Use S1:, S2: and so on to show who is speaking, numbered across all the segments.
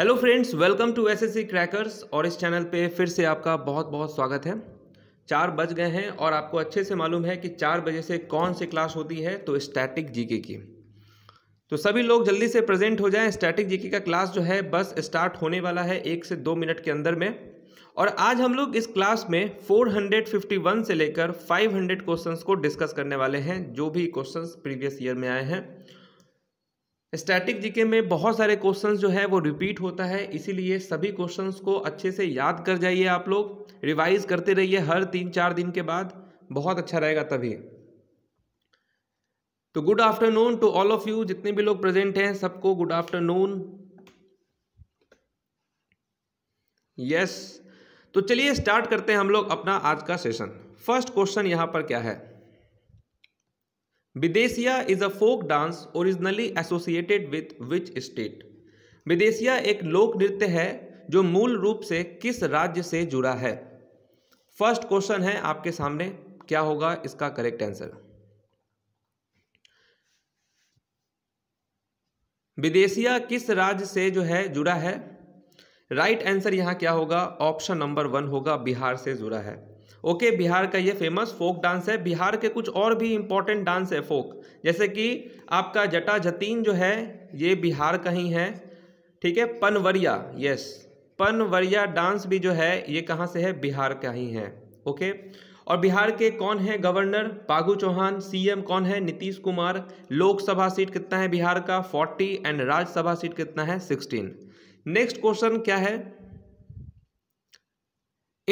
S1: hello friends welcome to S S C crackers और इस channel पे फिर से आपका बहुत बहुत स्वागत है चार बज गए हैं और आपको अच्छे से मालूम है कि चार बजे से कौन सी क्लास होती है तो स्टैटिक जीके की तो सभी लोग जल्दी से प्रेजेंट हो जाएं स्टैटिक जीके का क्लास जो है बस स्टार्ट होने वाला है एक से दो मिनट के अंदर में और आज हम लोग इस क्लास में 451 से लेकर 500 क्वेश्चंस को डिस्कस करने वाले हैं जो भी क्वेश्चंस प्रीवियस ईयर में आए हैं स्टैटिक जीके में बहुत सारे क्वेश्चंस जो है वो रिपीट होता है इसीलिए सभी क्वेश्चंस को अच्छे से याद कर जाइए आप लोग रिवाइज करते रहिए हर तीन चार दिन के बाद बहुत अच्छा रहेगा तभी तो good afternoon to all of you जितने भी लोग प्रेजेंट हैं सबको गुड आफ्टरनून यस तो चलिए स्टार्ट करते हैं हम लोग अपना आज का सेशन फर्स्ट क्वेश्चन यहाँ पर क्या है Bidesia is a folk dance originally associated with which state Bidesia एक लोक नृत्य है जो मूल रूप से किस राज्य से जुड़ा है फर्स्ट क्वेश्चन है आपके सामने क्या होगा इसका करेक्ट आंसर विदेशिया किस राज्य से जो है जुड़ा है राइट right आंसर यहां क्या होगा ऑप्शन नंबर वन होगा बिहार से जुड़ा है ओके बिहार का ये फेमस फोक डांस है बिहार के कुछ और भी इम्पोर्टेंट डांस है फोक जैसे कि आपका जटा जतीन जो है ये बिहार का ही है ठीक है पनवरिया यस पनवरिया डांस भी जो है ये कहाँ से है बिहार का ही है ओके और बिहार के कौन है गवर्नर पागू चौहान सीएम कौन है नीतीश कुमार लोकसभा सीट कितना है बिहार का 40 एंड राज्यसभा सीट कितना है 16 नेक्स्ट क्वेश्चन क्या है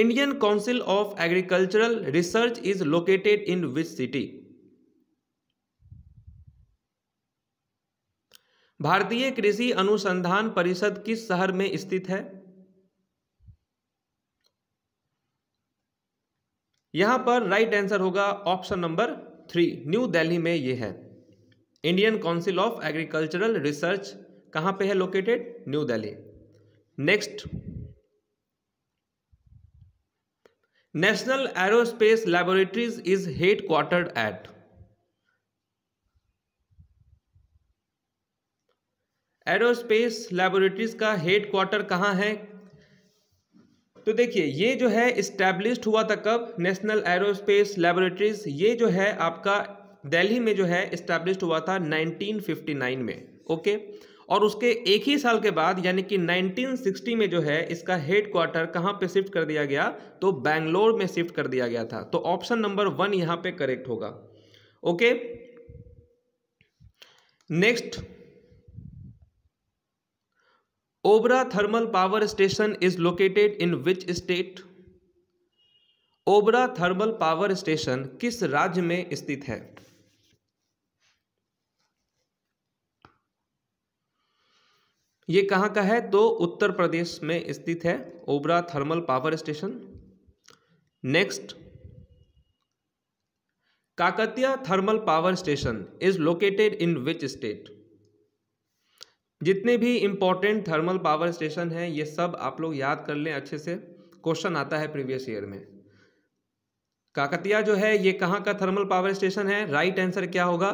S1: Indian council of agricultural research is located in which city भारतीय कृषि अनुसंधान परिषद किस शहर में स्थित है यहां पर राइट आंसर होगा option number three new Delhi में ये है Indian council of agricultural research कहां पे है located new Delhi next National Aerospace Laboratories is headquartered at aerospace laboratories का हेड क्वार्टर कहाँ है तो देखिए ये जो है इस्टेब्लिश हुआ था कब नेशनल एरोस्पेस लैबोरेटरीज ये जो है आपका दिल्ली में जो है इस्टेब्लिश हुआ था 1959 में ओके और उसके एक ही साल के बाद यानी कि 1960 में जो है इसका हेड क्वार्टर कहाँ पे शिफ्ट कर दिया गया तो बैंगलोर में शिफ्ट कर दिया गया था तो ऑप्शन नंबर वन यहाँ पे करेक्ट होगा okay next Obra thermal power station is located in which state Obra thermal power station किस राज्य में स्थित है ये कहाँ का है तो उत्तर प्रदेश में स्थित है Obra thermal power station next Kakatiya thermal power station is located in which state जितने भी इंपॉर्टेंट थर्मल पावर स्टेशन हैं ये सब आप लोग याद कर लें अच्छे से क्वेश्चन आता है प्रीवियस ईयर में काकतिया जो है ये कहाँ का थर्मल पावर स्टेशन है राइट right आंसर क्या होगा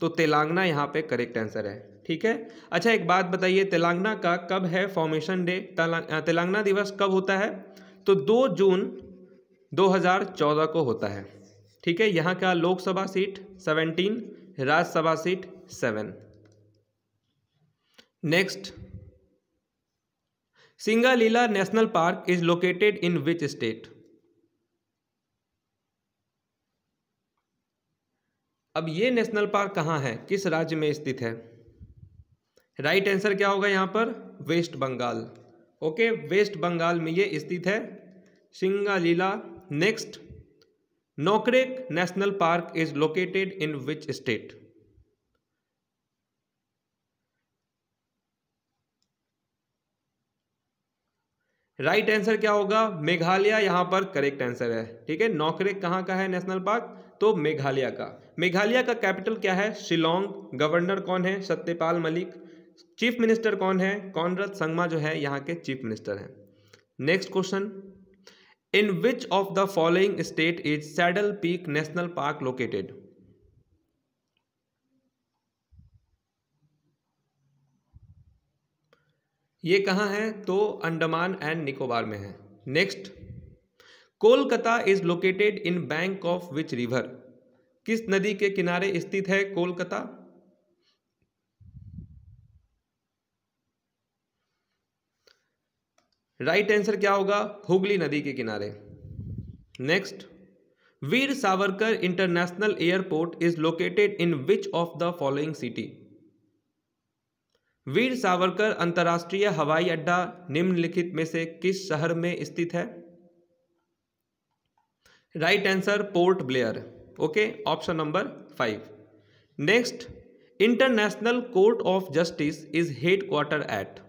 S1: तो तेलंगाना यहाँ पे करेक्ट आंसर है ठीक है अच्छा एक बात बताइए तेलंगाना का कब है फॉर्मेशन डे तेलंगाना दिवस कब होता है तो दो जून 2014 को होता है ठीक है यहाँ का Lok Sabha seat seventeen Rajya Sabha seat seven next Singalila national park is located in which state अब ये नेशनल पार्क कहाँ है किस राज्य में स्थित है राइट right आंसर क्या होगा यहाँ पर west Bengal okay west Bengal में ये स्थित है Singalila next Nokrek national park is located in which state right answer क्या होगा मेघालय यहां पर करेक्ट आंसर है ठीक है नोकरेक कहां का है नेशनल पार्क तो मेघालय का मेघालय का कैपिटल क्या है शिलोंग गवर्नर कौन है सत्यपाल मलिक चीफ मिनिस्टर कौन है कौनरत संगमा जो है यहाँ के चीफ मिनिस्टर हैं next question in which of the following state is saddle peak national park located ये कहाँ है तो अंडमान एंड निकोबार में है next Kolkata is located in bank of which river किस नदी के किनारे स्थित है कोलकाता राइट आंसर क्या होगा हुगली नदी के किनारे next Veer Savarkar international airport is located in which of the following city Veer Savarkar अंतर्राष्ट्रीय हवाई अड्डा निम्नलिखित में से किस शहर में स्थित है right answer Port Blair okay option number five next international court of justice is headquarter at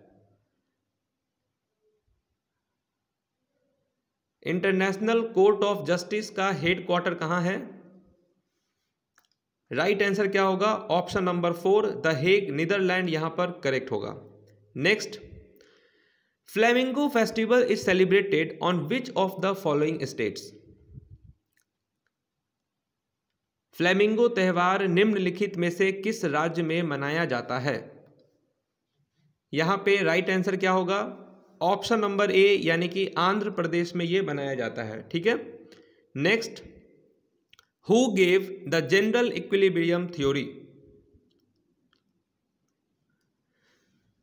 S1: international court of justice का हेड क्वार्टर कहाँ है राइट right आंसर क्या होगा option number four the Hague Netherland यहां पर करेक्ट होगा next flamingo festival is celebrated on which of the following states flamingo त्यौहार निम्नलिखित में से किस राज्य में मनाया जाता है यहां पे राइट right आंसर क्या होगा ऑप्शन नंबर ए यानी कि आंध्र प्रदेश में यह बनाया जाता है ठीक है next who gave the general equilibrium theory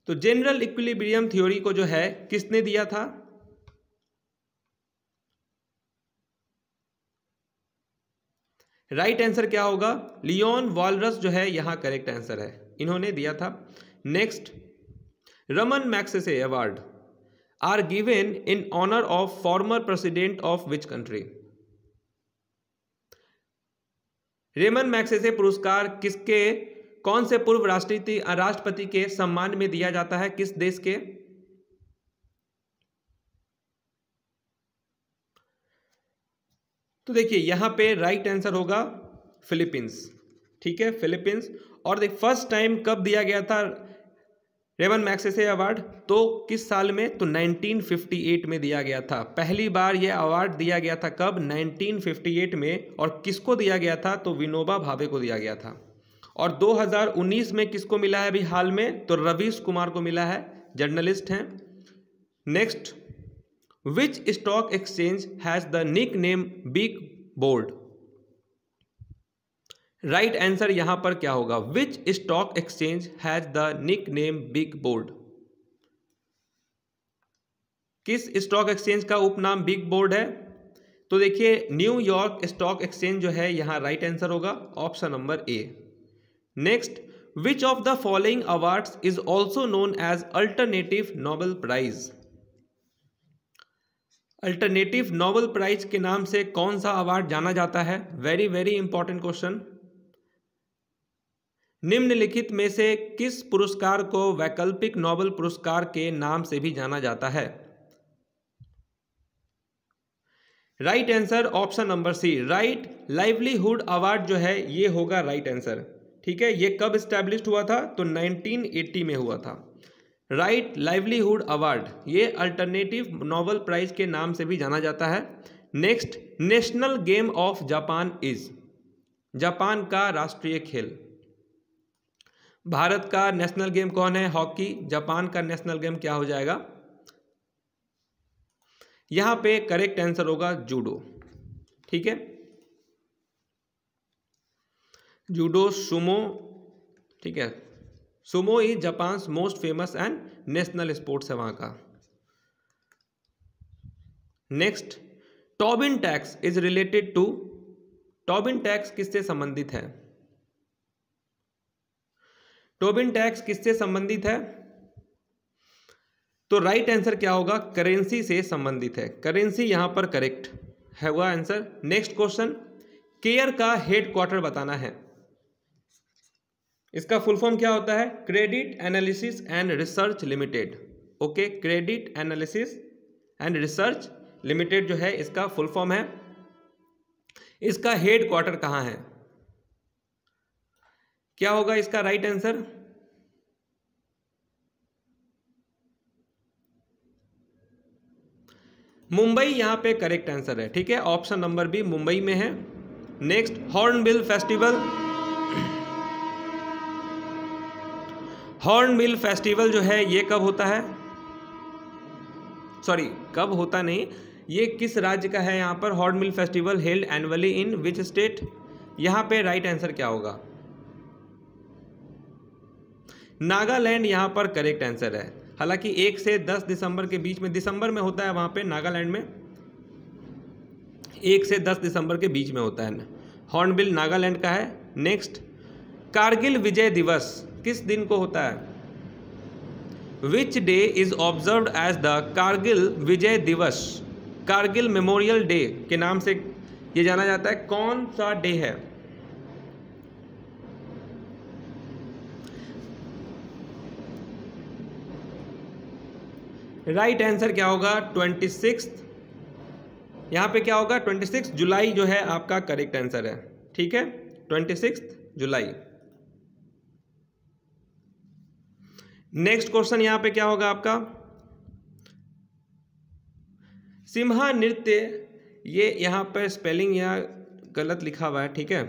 S1: तो जनरल इक्विलिब्रियम थ्योरी को जो है किसने दिया था राइट right आंसर क्या होगा लियोन वॉलरस जो है यहां करेक्ट आंसर है इन्होंने दिया था next Ramon Magsaysay award are given in honour of former president of which country Ramon से पुरस्कार किसके कौन से पूर्व राष्ट्रपति राष्ट्रपति के सम्मान में दिया जाता है किस देश के तो देखिए यहां पे राइट आंसर होगा फिलीपींस ठीक है फिलीपींस और देख फर्स्ट टाइम कब दिया गया था रेवन मैक्सेसे अवार्ड तो किस साल में तो 1958 में दिया गया था पहली बार यह अवार्ड दिया गया था कब 1958 में और किसको दिया गया था तो विनोबा भावे को दिया गया था और 2019 में किसको मिला है अभी हाल में तो रवीश कुमार को मिला है जर्नलिस्ट हैं next which stock exchange has the nick name big board right answer यहां पर क्या होगा which stock exchange has the nick name big board किस स्टॉक एक्सचेंज का उपनाम बिग बोर्ड है तो देखिए न्यूयॉर्क स्टॉक एक्सचेंज जो है यहां राइट आंसर होगा option number A next which of the following awards is also known as alternative Nobel prize alternative Nobel prize के नाम से कौन सा अवार्ड जाना जाता है वेरी वेरी इंपॉर्टेंट क्वेश्चन निम्नलिखित में से किस पुरस्कार को वैकल्पिक नोबल पुरस्कार के नाम से भी जाना जाता है right answer option number C right livelihood award जो है ये होगा राइट आंसर ठीक है ये कब स्टैब्लिश हुआ था तो 1980 में हुआ था राइट लाइवलीहुड अवार्ड ये अल्टरनेटिव नोबल प्राइज के नाम से भी जाना जाता है next national game of Japan is Japan का राष्ट्रीय खेल भारत का नेशनल गेम कौन है हॉकी जापान का नेशनल गेम क्या हो जाएगा यहां पे करेक्ट आंसर होगा जूडो ठीक है जूडो सुमो ठीक है sumo is Japan most famous and national sports है वहां का next Tobin tax is related to Tobin tax किससे संबंधित है टोबिन टैक्स किससे संबंधित है तो राइट आंसर क्या होगा करेंसी से संबंधित है करेंसी यहां पर करेक्ट है हुआ आंसर नेक्स्ट क्वेश्चन केयर का हेड क्वार्टर बताना है इसका फुल फॉर्म क्या होता है credit analysis and research limited okay credit analysis and research limited जो है इसका फुल फॉर्म है इसका हेड क्वार्टर कहाँ है क्या होगा इसका राइट आंसर मुंबई यहां पे करेक्ट आंसर है ठीक है ऑप्शन नंबर बी मुंबई में है next hornbill festival hornbill festival जो है ये कब होता है सॉरी कब होता नहीं ये किस राज्य का है यहां पर hornbill festival held annually in which state यहां पे राइट आंसर क्या होगा नागालैंड यहाँ पर करेक्ट आंसर है हालांकि एक से दस दिसंबर के बीच में दिसंबर में होता है वहाँ पे नागालैंड में एक से दस दिसंबर के बीच में होता है हॉर्नबिल नागालैंड का है नेक्स्ट कारगिल विजय दिवस किस दिन को होता है which day is observe as the Kargil Vijay Diwas Kargil memorial day के नाम से ये जाना जाता है कौन सा डे है राइट आंसर क्या होगा ट्वेंटी सिक्स यहाँ पर क्या होगा ट्वेंटी सिक्स जुलाई जो है आपका करेक्ट आंसर है ठीक है twenty six July next question यहाँ पे क्या होगा आपका सिम्हा नृत्य ये यहाँ पर स्पेलिंग या गलत लिखा हुआ है ठीक है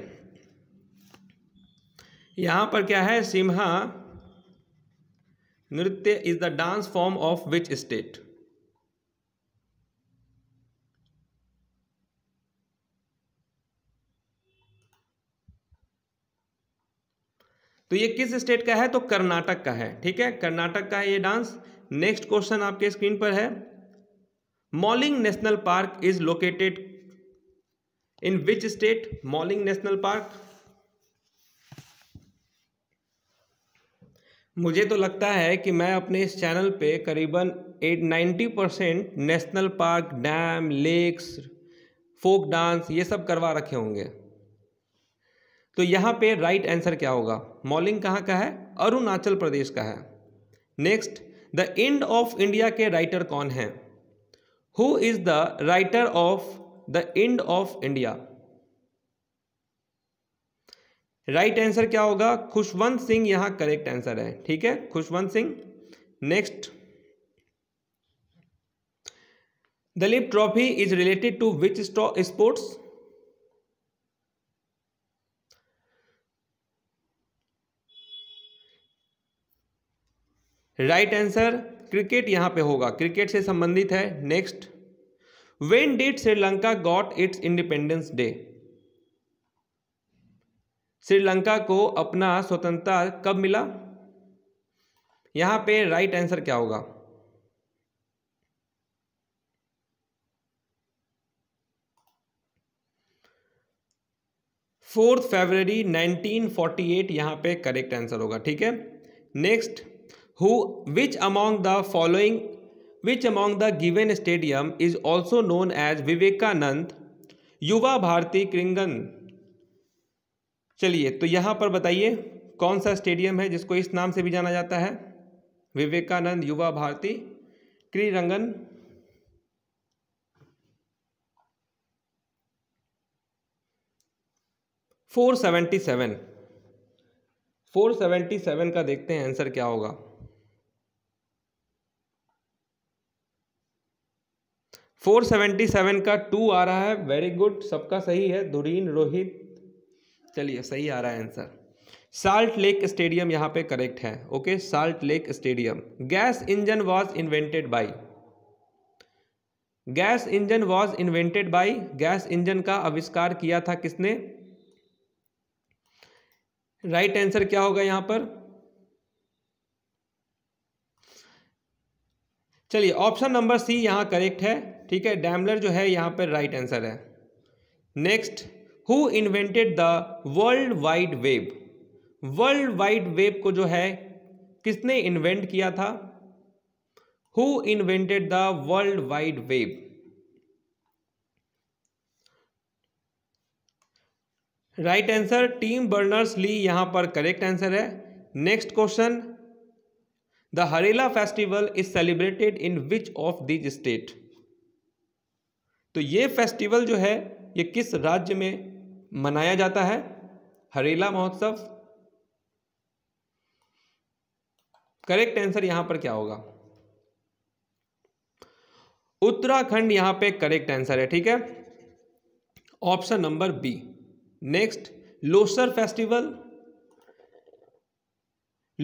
S1: यहाँ पर क्या है Simha Nritya is the dance form of which state तो ये किस स्टेट का है तो कर्नाटक का है ठीक है कर्नाटक का है ये डांस नेक्स्ट क्वेश्चन आपके स्क्रीन पर है Mouling national park is located in which state Mouling national park मुझे तो लगता है कि मैं अपने इस चैनल पे करीबन at ninety percent national park dam lakes folk dance ये सब करवा रखे होंगे तो यहाँ पे राइट आंसर क्या होगा मॉलिंग कहाँ का है अरुणाचल प्रदेश का है next the end of India के राइटर कौन हैं who is the writer of the end of India right answer क्या होगा खुशवंत सिंह यहां करेक्ट आंसर है ठीक है Khushwant Singh next Duleep trophy is related to which sports right answer cricket यहां पे होगा क्रिकेट से संबंधित है next when did Sri Lanka got its independence day Sri Lanka को अपना स्वतंत्रता कब मिला यहां पे राइट आंसर क्या होगा फोर्थ फरवरी 1948 यहां पे करेक्ट आंसर होगा ठीक है next who which among the following which among the given stadium is also known as Vivekananda Yuva Bharati क्रिंगन चलिए तो यहाँ पर बताइए कौन सा स्टेडियम है जिसको इस नाम से भी जाना जाता है Vivekananda Yuva Bharati Krirangan four seventy seven four seventy seven का देखते हैं आंसर क्या होगा फोर सेवेंटी सेवन का टू आ रहा है वेरी गुड सबका सही है धुरीन रोहित चलिए सही आ रहा है आंसर साल्ट लेक स्टेडियम यहाँ पे करेक्ट है okay salt lake stadium gas engine was invented by gas engine was invented by gas engine का आविष्कार किया था किसने राइट right आंसर क्या होगा यहाँ पर चलिए ऑप्शन नंबर सी यहाँ करेक्ट है ठीक है डैमलर जो है यहाँ पर राइट आंसर है next who invented the world wide web world wide web को जो है किसने इन्वेंट किया था who invented the world wide web right answer Tim Berners Lee यहां पर करेक्ट आंसर है next question the Harela festival is celebrated in which of these state तो ये फेस्टिवल जो है ये किस राज्य में मनाया जाता है हरेला महोत्सव करेक्ट आंसर यहां पर क्या होगा उत्तराखंड यहां पे करेक्ट आंसर है ठीक है option number B next Losar festival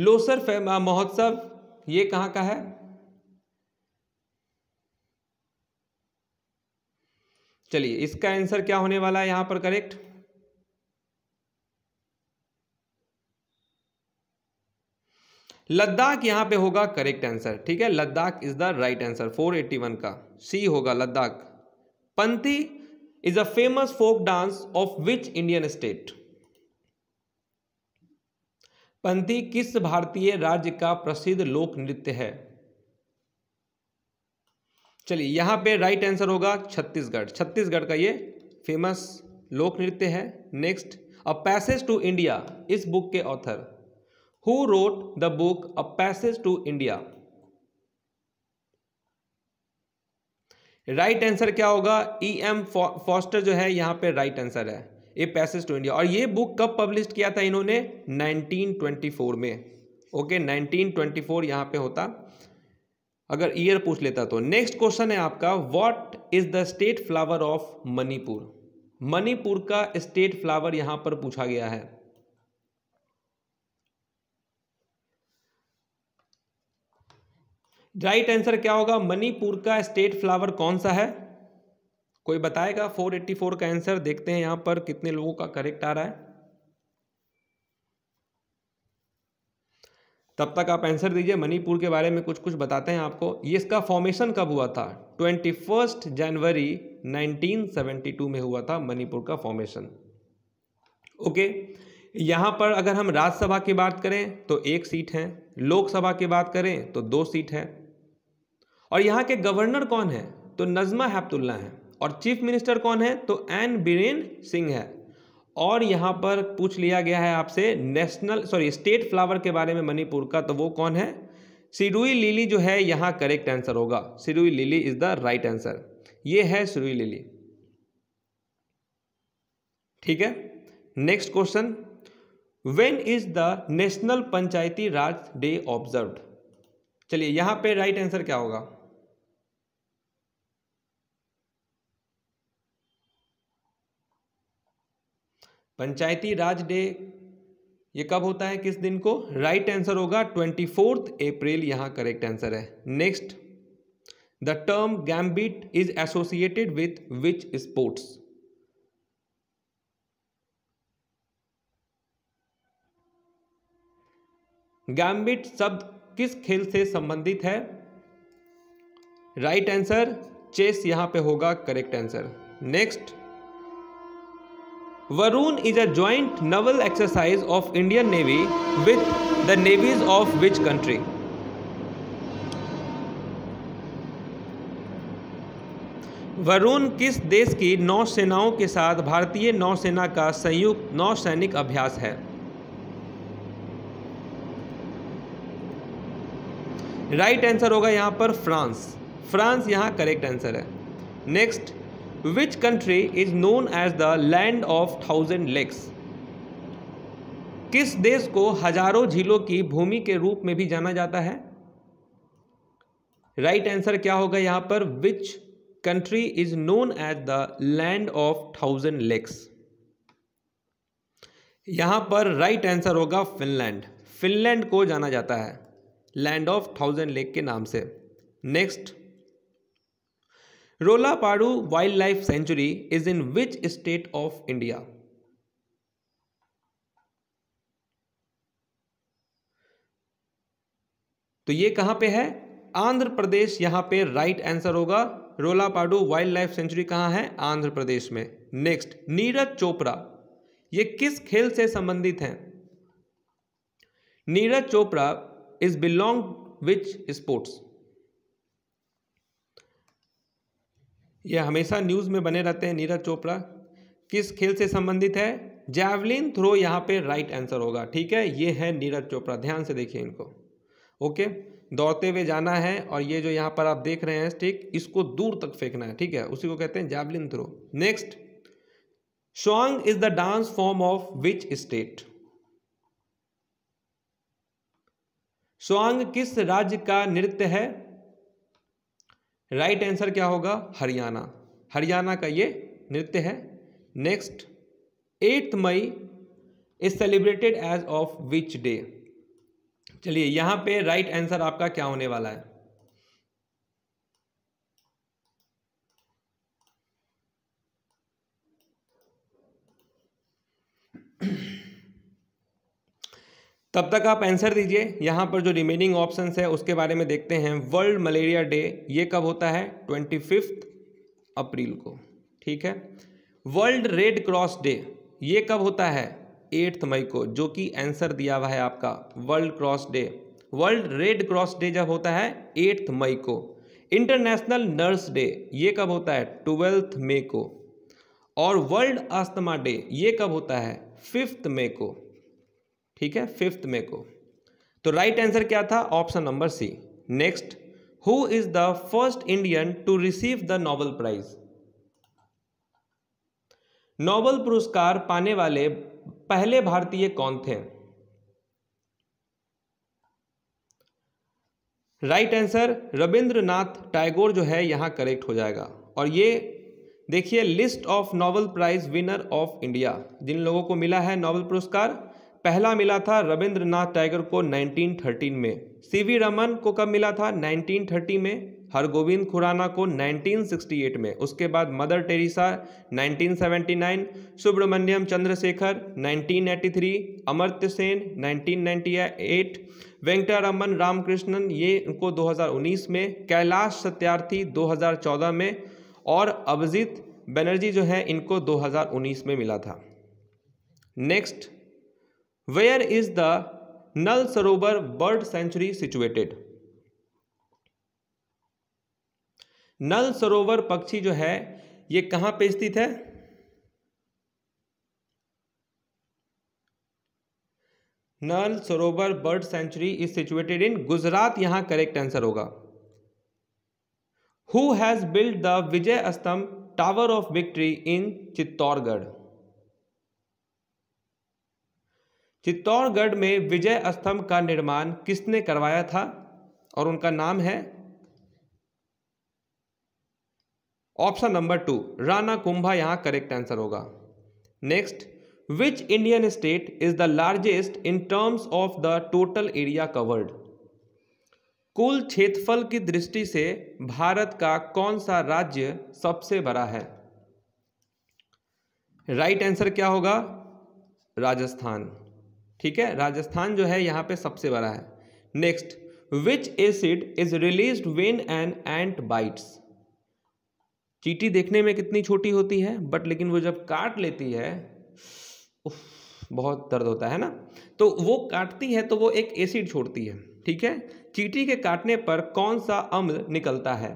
S1: Losar महोत्सव ये कहां का है चलिए इसका आंसर क्या होने वाला है यहां पर करेक्ट लद्दाख यहाँ पे होगा करेक्ट आंसर ठीक है Ladakh is the right answer 481 का सी होगा Ladakh Panthi is a famous folk dance of which Indian state Panthi किस भारतीय राज्य का प्रसिद्ध लोक नृत्य है चलिए यहां पे राइट आंसर होगा छत्तीसगढ़ छत्तीसगढ़ का ये फेमस लोक नृत्य है next a passage to India इस बुक के author who wrote the book a passage to India right answer क्या होगा ई एम फॉस्टर जो है यहां पे राइट right आंसर है ए पैसेज टू इंडिया और ये बुक कब पब्लिश किया था इन्होंने 1924 में ओके okay, 1924 यहां पे होता अगर ईयर पूछ लेता तो नेक्स्ट क्वेश्चन है आपका what is the state flower of Manipur Manipur का स्टेट फ्लावर यहां पर पूछा गया है राइट आंसर क्या होगा मणिपुर का स्टेट फ्लावर कौन सा है कोई बताएगा 484 का आंसर देखते हैं यहां पर कितने लोगों का करेक्ट आ रहा है तब तक आप आंसर दीजिए मणिपुर के बारे में कुछ कुछ बताते हैं आपको ये इसका फॉर्मेशन कब हुआ था ट्वेंटी फर्स्ट जनवरी 1972 में हुआ था मणिपुर का फॉर्मेशन ओके यहां पर अगर हम राज्यसभा की बात करें तो एक सीट है लोकसभा की बात करें तो दो सीट है और यहाँ के गवर्नर कौन है तो नज़मा हैपतुल्ला है और चीफ मिनिस्टर कौन है तो एन बीरेन सिंह है और यहाँ पर पूछ लिया गया है आपसे नेशनल सॉरी स्टेट फ्लावर के बारे में मणिपुर का तो वो कौन है सिरुई लिली जो है यहाँ करेक्ट आंसर होगा Siroi lily is the right answer ये है सिरुई लिली ठीक है next question when is the national Panchayati Raj day observed चलिए यहाँ पे राइट आंसर क्या होगा पंचायती राज डे ये कब होता है किस दिन को राइट आंसर होगा ट्वेंटी फोर्थ अप्रैल यहाँ करेक्ट आंसर है next the term gambit is associated with which sports gambit शब्द किस खेल से संबंधित है राइट right आंसर चेस यहां पे होगा correct answer next Varun is a joint naval exercise of Indian navy with the navies of which country Varun किस देश की नौसेनाओं के साथ भारतीय नौसेना का संयुक्त नौसैनिक अभ्यास है राइट आंसर होगा यहां पर फ्रांस फ्रांस यहां करेक्ट आंसर है next which country is known as the land of thousand lakes किस देश को हजारों झीलों की भूमि के रूप में भी जाना जाता है राइट right आंसर क्या होगा यहां पर which country is known as the land of thousand lakes यहां पर राइट right आंसर होगा फिनलैंड फिनलैंड को जाना जाता है लैंड ऑफ थाउजेंड लेक के नाम से next Rollapadu wild life sanctuary is in which state of India तो ये कहां पे है आंध्र प्रदेश यहां पे राइट आंसर होगा रोलापाडू वाइल्ड लाइफ सेंचुरी कहां है आंध्र प्रदेश में नेक्स्ट नीरज चोपड़ा ये किस खेल से संबंधित हैं Neeraj Chopra is belong which sports ये हमेशा न्यूज़ में बने रहते हैं नीरज चोपड़ा किस खेल से संबंधित है जैवलिन थ्रो यहाँ पे राइट आंसर होगा ठीक है ये है नीरज चोपड़ा ध्यान से देखिए इनको ओके दौड़ते हुए जाना है और ये जो यहाँ पर आप देख रहे हैं स्टिक इसको दूर तक फेंकना है ठीक है उसी को कहते हैं javelin throw next Saang is the dance form of which state Saang किस राज्य का नृत्य है राइट आंसर क्या होगा हरियाणा हरियाणा का ये नृत्य है next eighth May is celebrated as of which day चलिए यहां पे राइट right आंसर आपका क्या होने वाला है तब तक आप आंसर दीजिए यहाँ पर जो रिमेनिंग ऑप्शन है उसके बारे में देखते हैं वर्ल्ड मलेरिया डे ये कब होता है ट्वेंटी फिफ्थ अप्रैल को ठीक है वर्ल्ड रेड क्रॉस डे ये कब होता है एट्थ मई को जो कि आंसर दिया हुआ है आपका world cross day world red cross day जब होता है एट्थ मई को इंटरनेशनल नर्स डे ये कब होता है ट्वेल्थ मई को और वर्ल्ड अस्थमा डे ये कब होता है फिफ्थ मई को ठीक है फिफ्थ मे को तो राइट right आंसर क्या था option number C next who is the first Indian to receive the Nobel prize Nobel पुरस्कार पाने वाले पहले भारतीय कौन थे right right answer Rabindranath Tagore जो है यहां करेक्ट हो जाएगा और ये देखिए list of Nobel prize winner of India जिन लोगों को मिला है नोबल पुरस्कार पहला मिला था रविंद्रनाथ टैगोर को 1913 में सीवी रमन को कब मिला था 1930 में हरगोविंद खुराना को 1968 में उसके बाद मदर टेरेसा 1979 सुब्रमण्यम चंद्रशेखर 1983 अमर्त्य सेन 1998 वेंकटारमन रामकृष्णन ये इनको 2019 में कैलाश सत्यार्थी 2014 में और अभिजीत बनर्जी जो है इनको 2019 में मिला था next where is the Nal Sarovar bird century situated नल सरोवर पक्षी जो है ये कहां पे स्थित है Nal Sarovar bird sanctuary is situated in Gujarat यहां करेक्ट आंसर होगा who has build the Vijay Stambh tower of victory in Chittorgarh Chittorgarh में विजय स्तंभ का निर्माण किसने करवाया था और उनका नाम है option number two Rana Kumbha यहां करेक्ट आंसर होगा next which Indian state is the largest in terms of the total area covered कुल क्षेत्रफल की दृष्टि से भारत का कौन सा राज्य सबसे बड़ा है राइट right आंसर क्या होगा राजस्थान ठीक है राजस्थान जो है यहाँ पे सबसे बड़ा है next which acid is release when an ant bites चीटी देखने में कितनी छोटी होती है बट लेकिन वो जब काट लेती है उफ, बहुत दर्द होता है ना तो वो काटती है तो वो एक एसिड छोड़ती है ठीक है चीटी के काटने पर कौन सा अम्ल निकलता है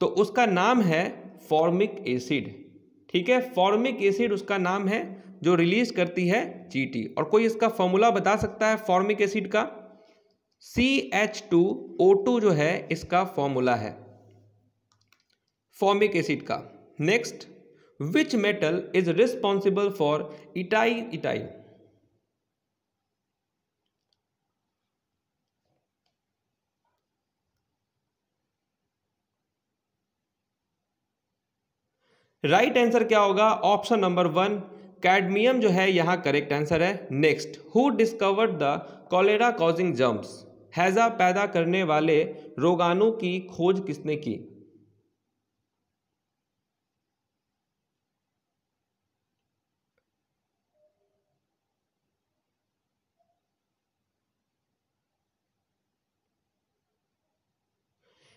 S1: तो उसका नाम है फॉर्मिक एसिड ठीक है फॉर्मिक एसिड उसका नाम है जो रिलीज करती है चीटी और कोई इसका फॉर्मूला बता सकता है फॉर्मिक एसिड का C H two O two जो है इसका फॉर्मूला है फॉर्मिक एसिड का next which metal is responsible for itai itai right right answer क्या होगा ऑप्शन नंबर वन कैडमियम जो है यहाँ करेक्ट आंसर है next who discovered the cholera causing germs हैज़ा पैदा करने वाले रोगाणु की खोज किसने की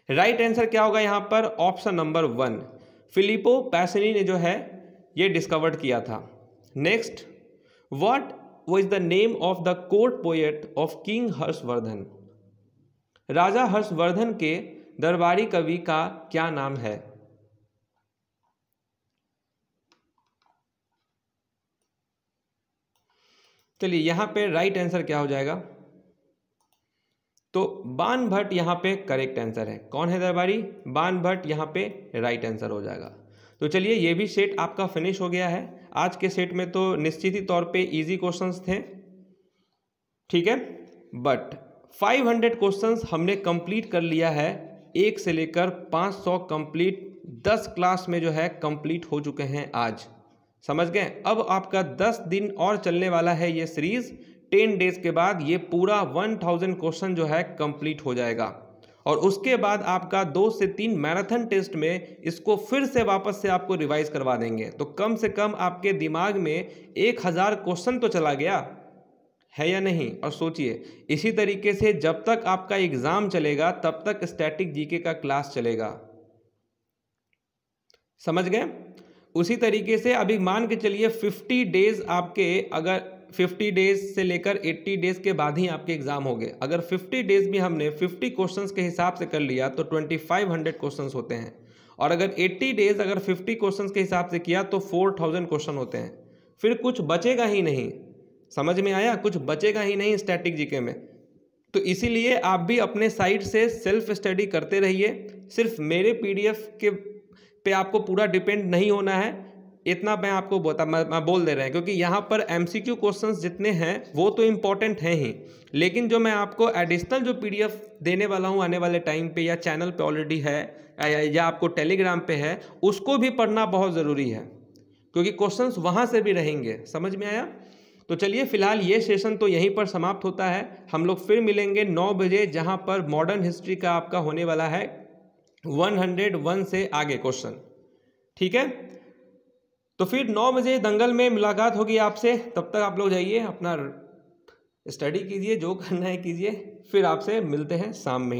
S1: राइट right आंसर क्या होगा यहां पर option number one Filippo Pacini ने जो है ये डिस्कवर्ड किया था next who is the name of the court poet of king Harshvardhan राजा हर्षवर्धन के दरबारी कवि का क्या नाम है चलिए यहां पे राइट आंसर क्या हो जाएगा तो बान भट्ट यहां पे करेक्ट आंसर है कौन है दरबारी बान भट्ट यहां पे राइट आंसर हो जाएगा तो चलिए ये भी सेट आपका फिनिश हो गया है आज के सेट में तो निश्चित ही तौर पे इजी क्वेश्चंस थे ठीक है बट 500 क्वेश्चंस हमने कंप्लीट कर लिया है एक से लेकर 500 कंप्लीट 10 क्लास में जो है कंप्लीट हो चुके हैं आज समझ गए अब आपका 10 दिन और चलने वाला है ये सीरीज़ 10 डेज़ के बाद ये पूरा 1000 क्वेश्चन जो है कंप्लीट हो जाएगा और उसके बाद आपका दो से तीन मैराथन टेस्ट में इसको फिर से वापस से आपको रिवाइज करवा देंगे तो कम से कम आपके दिमाग में एक हज़ार क्वेश्चन तो चला गया है या नहीं और सोचिए इसी तरीके से जब तक आपका एग्ज़ाम चलेगा तब तक स्टैटिक जीके का क्लास चलेगा समझ गए उसी तरीके से अभी मान के चलिए फिफ्टी डेज आपके अगर 50 डेज से लेकर 80 डेज के बाद ही आपके एग्जाम हो गए अगर 50 डेज भी हमने 50 क्वेश्चंस के हिसाब से कर लिया तो 2500 क्वेश्चंस होते हैं और अगर 80 डेज अगर 50 क्वेश्चंस के हिसाब से किया तो 4000 क्वेश्चन होते हैं फिर कुछ बचेगा ही नहीं समझ में आया कुछ बचेगा ही नहीं स्टैटिक जीके में तो इसीलिए आप भी अपने साइड से सेल्फ स्टडी करते रहिए सिर्फ मेरे पी के पे आपको पूरा डिपेंड नहीं होना है इतना मैं आपको बता मैं बोल दे रहे हैं क्योंकि यहाँ पर एम सी क्यू क्वेश्चन जितने हैं वो तो इम्पॉर्टेंट हैं ही लेकिन जो मैं आपको एडिशनल जो पी डी एफ देने वाला हूँ आने वाले टाइम पे या चैनल पे ऑलरेडी है या आपको टेलीग्राम पे है उसको भी पढ़ना बहुत ज़रूरी है क्योंकि क्वेश्चंस वहाँ से भी रहेंगे समझ में आया तो चलिए फिलहाल ये सेशन तो यहीं पर समाप्त होता है हम लोग फिर मिलेंगे नौ बजे जहाँ पर मॉडर्न हिस्ट्री का आपका होने वाला है वन से आगे क्वेश्चन ठीक है तो फिर नौ बजे दंगल में मुलाकात होगी आपसे तब तक आप लोग जाइए अपना स्टडी कीजिए जो करना है कीजिए फिर आपसे मिलते हैं शाम में